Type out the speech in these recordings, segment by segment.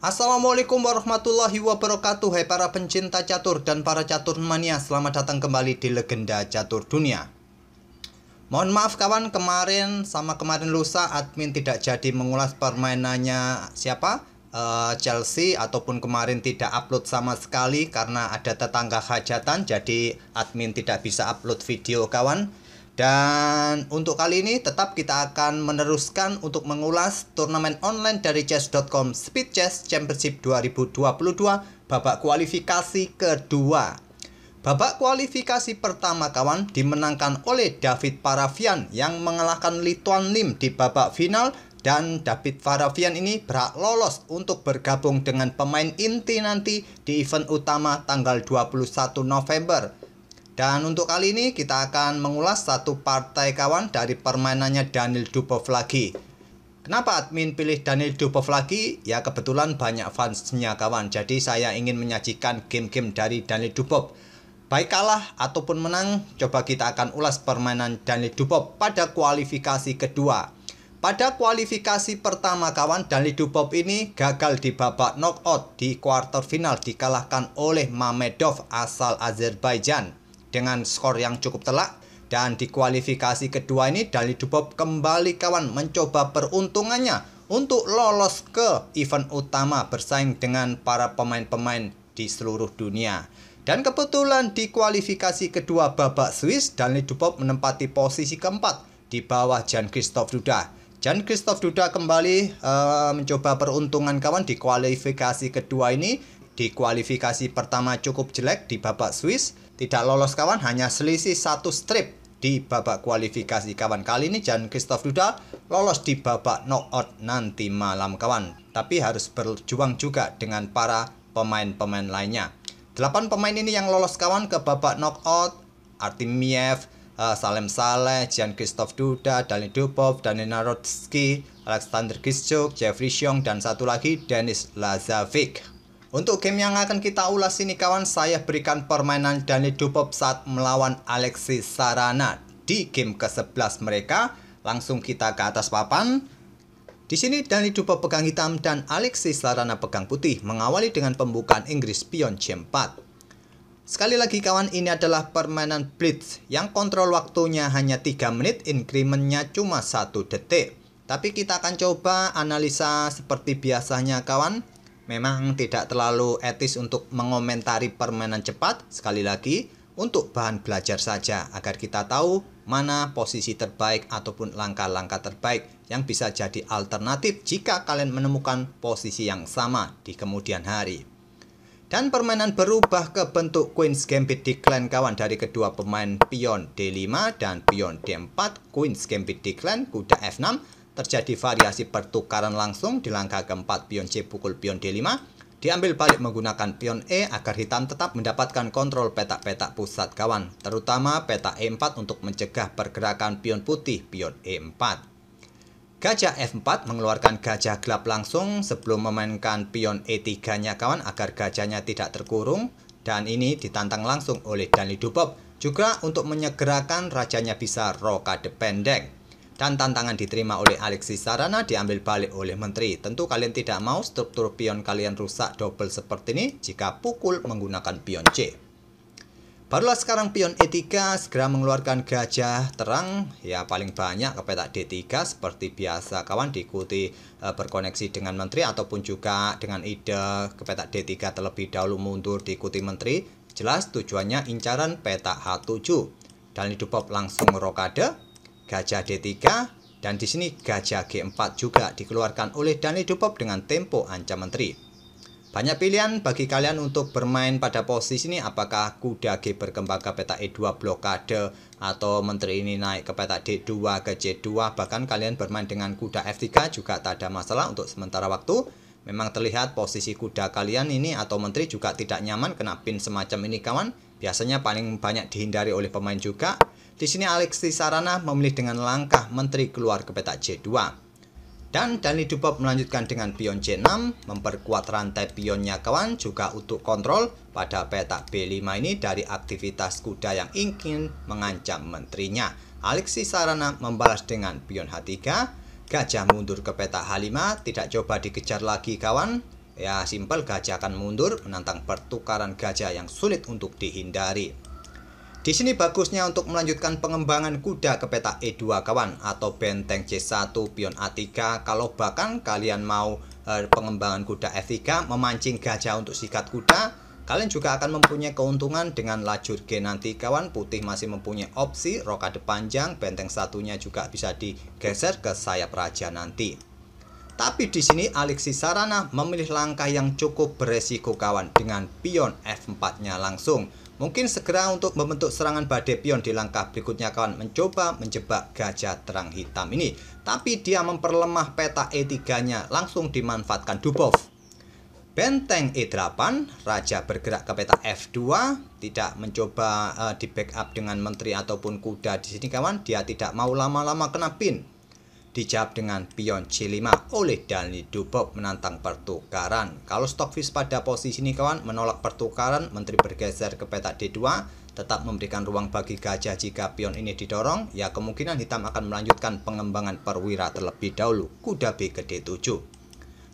Assalamualaikum warahmatullahi wabarakatuh Hai para pencinta catur dan para catur mania Selamat datang kembali di Legenda Catur Dunia Mohon maaf kawan kemarin sama kemarin lusa admin tidak jadi mengulas permainannya siapa eh, Chelsea ataupun kemarin tidak upload sama sekali karena ada tetangga hajatan jadi admin tidak bisa upload video kawan dan untuk kali ini tetap kita akan meneruskan untuk mengulas turnamen online dari chess.com Speed Chess Championship 2022 babak kualifikasi kedua. Babak kualifikasi pertama kawan dimenangkan oleh David Paravian yang mengalahkan Lituan Lim di babak final dan David Paravian ini berhak lolos untuk bergabung dengan pemain inti nanti di event utama tanggal 21 November dan untuk kali ini kita akan mengulas satu partai kawan dari permainannya Daniel Dubov lagi. Kenapa admin pilih Daniel Dubov lagi? Ya kebetulan banyak fansnya kawan, jadi saya ingin menyajikan game-game dari Daniel Dubov. Baik kalah ataupun menang, coba kita akan ulas permainan Daniel Dubov pada kualifikasi kedua. Pada kualifikasi pertama kawan Daniel Dubov ini gagal di babak knockout di quarter final dikalahkan oleh Mamedov asal Azerbaijan dengan skor yang cukup telak dan di kualifikasi kedua ini Dali Dubov kembali kawan mencoba peruntungannya untuk lolos ke event utama bersaing dengan para pemain-pemain di seluruh dunia. Dan kebetulan di kualifikasi kedua babak Swiss, Dali Dubov menempati posisi keempat di bawah Jan christophe Duda. Jan christophe Duda kembali uh, mencoba peruntungan kawan di kualifikasi kedua ini. Di kualifikasi pertama cukup jelek di babak Swiss, tidak lolos kawan hanya selisih satu strip di babak kualifikasi kawan kali ini Jan Christoph Duda lolos di babak knockout nanti malam kawan tapi harus berjuang juga dengan para pemain-pemain lainnya 8 pemain ini yang lolos kawan ke babak knockout Artimiev, uh, eh, Salem Saleh, Jan Christoph Duda, Dani Dubov, Dani Narodski, Alexander Gischuk, Jeffrey Xiong, dan satu lagi Denis Lazavik. Untuk game yang akan kita ulas ini kawan, saya berikan permainan Dani Dupop saat melawan Alexis Sarana di game ke-11 mereka. Langsung kita ke atas papan. Di sini Dani Dupop pegang hitam dan Alexis Sarana pegang putih, mengawali dengan pembukaan Inggris pion C4. Sekali lagi kawan, ini adalah permainan Blitz yang kontrol waktunya hanya 3 menit, incrementnya cuma 1 detik. Tapi kita akan coba analisa seperti biasanya kawan memang tidak terlalu etis untuk mengomentari permainan cepat sekali lagi untuk bahan belajar saja agar kita tahu mana posisi terbaik ataupun langkah-langkah terbaik yang bisa jadi alternatif jika kalian menemukan posisi yang sama di kemudian hari. Dan permainan berubah ke bentuk Queen's Gambit Decline kawan dari kedua pemain pion D5 dan pion D4, Queen's Gambit Decline, kuda F6, terjadi variasi pertukaran langsung di langkah keempat pion C pukul pion D5, diambil balik menggunakan pion E agar hitam tetap mendapatkan kontrol petak-petak pusat kawan, terutama petak E4 untuk mencegah pergerakan pion putih pion E4. Gajah F4 mengeluarkan gajah gelap langsung sebelum memainkan pion E3-nya kawan agar gajahnya tidak terkurung dan ini ditantang langsung oleh Danli Dubov juga untuk menyegerakan rajanya bisa rokade pendek dan tantangan diterima oleh Alexis Sarana diambil balik oleh menteri. Tentu kalian tidak mau struktur pion kalian rusak double seperti ini jika pukul menggunakan pion C. Barulah sekarang pion E3 segera mengeluarkan gajah terang ya paling banyak ke petak D3 seperti biasa kawan diikuti e, berkoneksi dengan menteri ataupun juga dengan ide ke petak D3 terlebih dahulu mundur diikuti menteri jelas tujuannya incaran petak H7 dan hidup langsung rokade gajah D3 dan di sini gajah G4 juga dikeluarkan oleh Danny Dupop dengan tempo ancam menteri. Banyak pilihan bagi kalian untuk bermain pada posisi ini apakah kuda G berkembang ke peta E2 blokade atau menteri ini naik ke peta D2 ke C2 bahkan kalian bermain dengan kuda F3 juga tak ada masalah untuk sementara waktu. Memang terlihat posisi kuda kalian ini atau menteri juga tidak nyaman kena pin semacam ini kawan. Biasanya paling banyak dihindari oleh pemain juga. Di sini Alexi Sarana memilih dengan langkah menteri keluar ke peta C2. Dan Dani Dupop melanjutkan dengan pion C6, memperkuat rantai pionnya kawan juga untuk kontrol pada peta B5 ini dari aktivitas kuda yang ingin mengancam menterinya. Alexi Sarana membalas dengan pion H3, gajah mundur ke peta H5, tidak coba dikejar lagi kawan. Ya simpel gajah akan mundur menantang pertukaran gajah yang sulit untuk dihindari. Di sini bagusnya untuk melanjutkan pengembangan kuda ke peta E2 kawan atau benteng C1 pion A3 kalau bahkan kalian mau eh, pengembangan kuda F3 memancing gajah untuk sikat kuda kalian juga akan mempunyai keuntungan dengan lajur G nanti kawan putih masih mempunyai opsi rokade panjang benteng satunya juga bisa digeser ke sayap raja nanti tapi di sini Alexis Sarana memilih langkah yang cukup beresiko kawan dengan pion F4-nya langsung Mungkin segera untuk membentuk serangan badai pion di langkah berikutnya kawan mencoba menjebak gajah terang hitam ini. Tapi dia memperlemah peta E3-nya langsung dimanfaatkan Dubov. Benteng E8, Raja bergerak ke peta F2, tidak mencoba uh, di backup dengan menteri ataupun kuda di sini kawan. Dia tidak mau lama-lama kena pin. Dijawab dengan pion C5 oleh Dani Dubok menantang pertukaran. Kalau Stockfish pada posisi ini kawan menolak pertukaran, menteri bergeser ke petak D2, tetap memberikan ruang bagi gajah jika pion ini didorong, ya kemungkinan hitam akan melanjutkan pengembangan perwira terlebih dahulu, kuda B ke D7.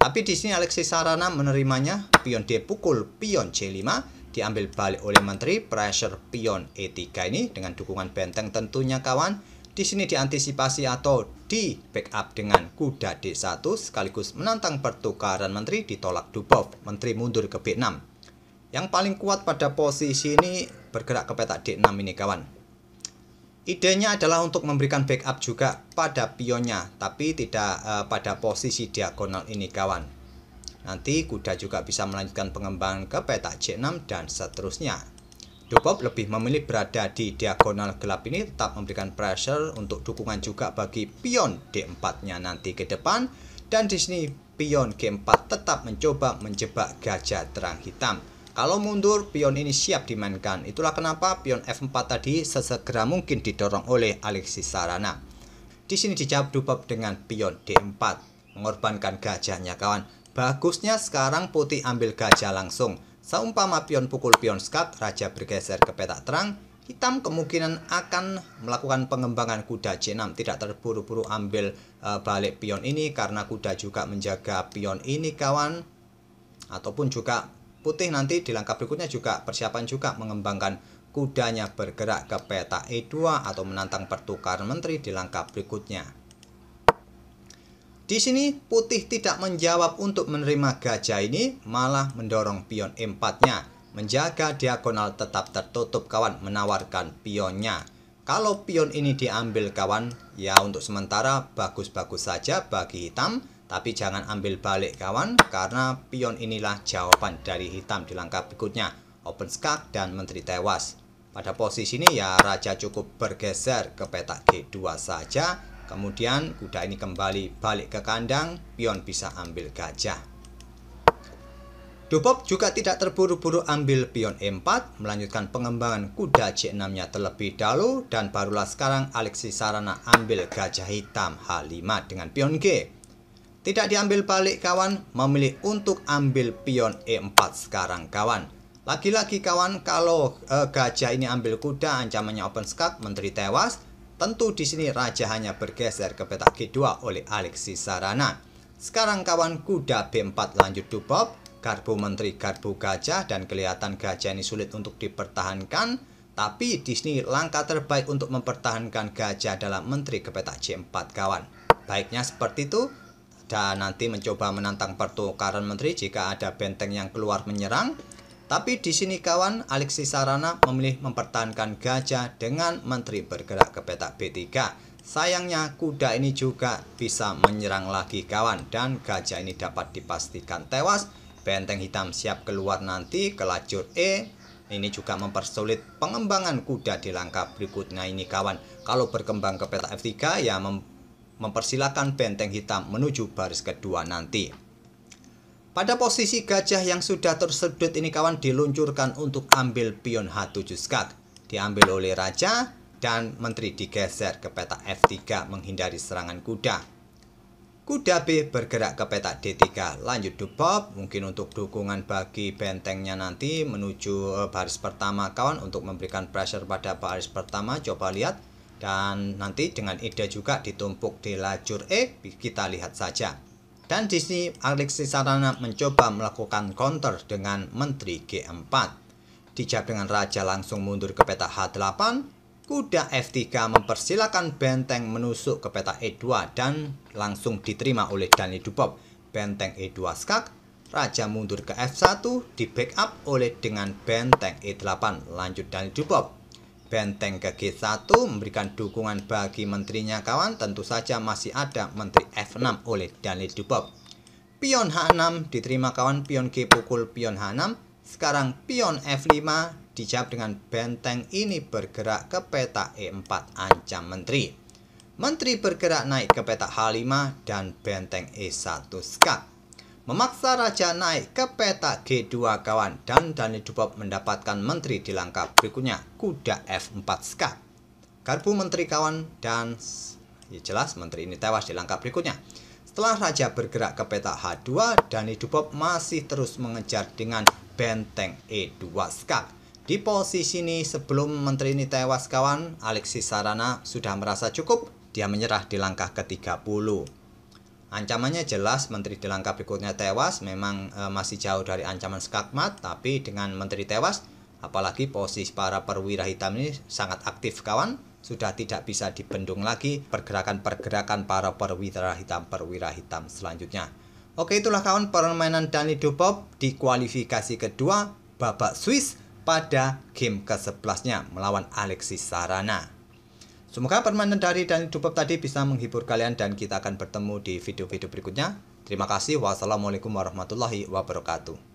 Tapi di sini Alexis Sarana menerimanya, pion D pukul pion C5, diambil balik oleh menteri pressure pion E3 ini dengan dukungan benteng tentunya kawan di sini diantisipasi atau di backup dengan kuda D1 sekaligus menantang pertukaran menteri ditolak Dubov, menteri mundur ke B6. Yang paling kuat pada posisi ini bergerak ke petak D6 ini kawan. Idenya adalah untuk memberikan backup juga pada pionnya, tapi tidak uh, pada posisi diagonal ini kawan. Nanti kuda juga bisa melanjutkan pengembangan ke petak C6 dan seterusnya. The lebih memilih berada di diagonal gelap ini tetap memberikan pressure untuk dukungan juga bagi pion D4-nya nanti ke depan dan di sini pion G4 tetap mencoba menjebak gajah terang hitam. Kalau mundur, pion ini siap dimainkan. Itulah kenapa pion F4 tadi sesegera mungkin didorong oleh Alexis Sarana. Di sini dijawab Dubab dengan pion D4. Mengorbankan gajahnya kawan. Bagusnya sekarang putih ambil gajah langsung. Seumpama pion pukul pion skat, raja bergeser ke petak terang, hitam kemungkinan akan melakukan pengembangan kuda C6 tidak terburu-buru ambil e, balik pion ini karena kuda juga menjaga pion ini kawan ataupun juga putih nanti di langkah berikutnya juga persiapan juga mengembangkan kudanya bergerak ke peta E2 atau menantang pertukar menteri di langkah berikutnya di sini putih tidak menjawab untuk menerima gajah ini, malah mendorong pion empatnya. Menjaga diagonal tetap tertutup kawan, menawarkan pionnya. Kalau pion ini diambil kawan, ya untuk sementara bagus-bagus saja bagi hitam. Tapi jangan ambil balik kawan, karena pion inilah jawaban dari hitam di langkah berikutnya. Open skak dan menteri tewas. Pada posisi ini ya raja cukup bergeser ke petak G2 saja Kemudian kuda ini kembali balik ke kandang, pion bisa ambil gajah. Dupop juga tidak terburu-buru ambil pion E4, melanjutkan pengembangan kuda C6-nya terlebih dahulu, dan barulah sekarang Alexi Sarana ambil gajah hitam H5 dengan pion G. Tidak diambil balik kawan, memilih untuk ambil pion E4 sekarang kawan. Lagi-lagi kawan, kalau eh, gajah ini ambil kuda, ancamannya open skak, menteri tewas, Tentu di sini raja hanya bergeser ke petak G2 oleh Alexis Sarana. Sekarang kawan kuda B4 lanjut dupop garpu menteri garpu gajah dan kelihatan gajah ini sulit untuk dipertahankan. Tapi di sini langkah terbaik untuk mempertahankan gajah dalam menteri ke petak C4 kawan. Baiknya seperti itu dan nanti mencoba menantang pertukaran menteri jika ada benteng yang keluar menyerang tapi di sini kawan, Alexis Sarana memilih mempertahankan gajah dengan menteri bergerak ke petak B3. Sayangnya kuda ini juga bisa menyerang lagi kawan dan gajah ini dapat dipastikan tewas. Benteng hitam siap keluar nanti ke lajur E. Ini juga mempersulit pengembangan kuda di langkah berikutnya ini kawan. Kalau berkembang ke petak F3 ya mem mempersilahkan benteng hitam menuju baris kedua nanti. Pada posisi gajah yang sudah tersedot ini kawan diluncurkan untuk ambil pion H7 skak. Diambil oleh raja dan menteri digeser ke peta F3 menghindari serangan kuda. Kuda B bergerak ke peta D3 lanjut dubop mungkin untuk dukungan bagi bentengnya nanti menuju eh, baris pertama kawan untuk memberikan pressure pada baris pertama coba lihat dan nanti dengan ide juga ditumpuk di lajur E kita lihat saja. Dan di sini Alexis Sarana mencoba melakukan counter dengan menteri G4. Dijawab dengan raja langsung mundur ke peta H8, kuda F3 mempersilahkan benteng menusuk ke peta E2 dan langsung diterima oleh Dani Dubov. Benteng E2 skak, raja mundur ke F1 di backup oleh dengan benteng E8. Lanjut Dani Dubov. Benteng ke G1 memberikan dukungan bagi menterinya kawan tentu saja masih ada menteri F6 oleh Daniel Dubov. Pion H6 diterima kawan pion G pukul pion H6. Sekarang pion F5 dijawab dengan benteng ini bergerak ke peta E4 ancam menteri. Menteri bergerak naik ke peta H5 dan benteng E1 skak memaksa Raja naik ke peta G2 kawan dan Dani Dubop mendapatkan menteri di langkah berikutnya, kuda F4 Skak. Garpu menteri kawan dan ya jelas menteri ini tewas di langkah berikutnya. Setelah Raja bergerak ke peta H2, Dani Dubop masih terus mengejar dengan benteng E2 Skak. Di posisi ini sebelum menteri ini tewas kawan, Alexis Sarana sudah merasa cukup, dia menyerah di langkah ke-30. Ancamannya jelas Menteri di berikutnya tewas memang e, masih jauh dari ancaman skakmat tapi dengan Menteri tewas apalagi posisi para perwira hitam ini sangat aktif kawan sudah tidak bisa dibendung lagi pergerakan-pergerakan para perwira hitam perwira hitam selanjutnya. Oke itulah kawan permainan Dani Dubov di kualifikasi kedua babak Swiss pada game ke-11-nya melawan Alexis Sarana. Semoga permainan dari dan Dupop tadi bisa menghibur kalian dan kita akan bertemu di video-video berikutnya. Terima kasih. Wassalamualaikum warahmatullahi wabarakatuh.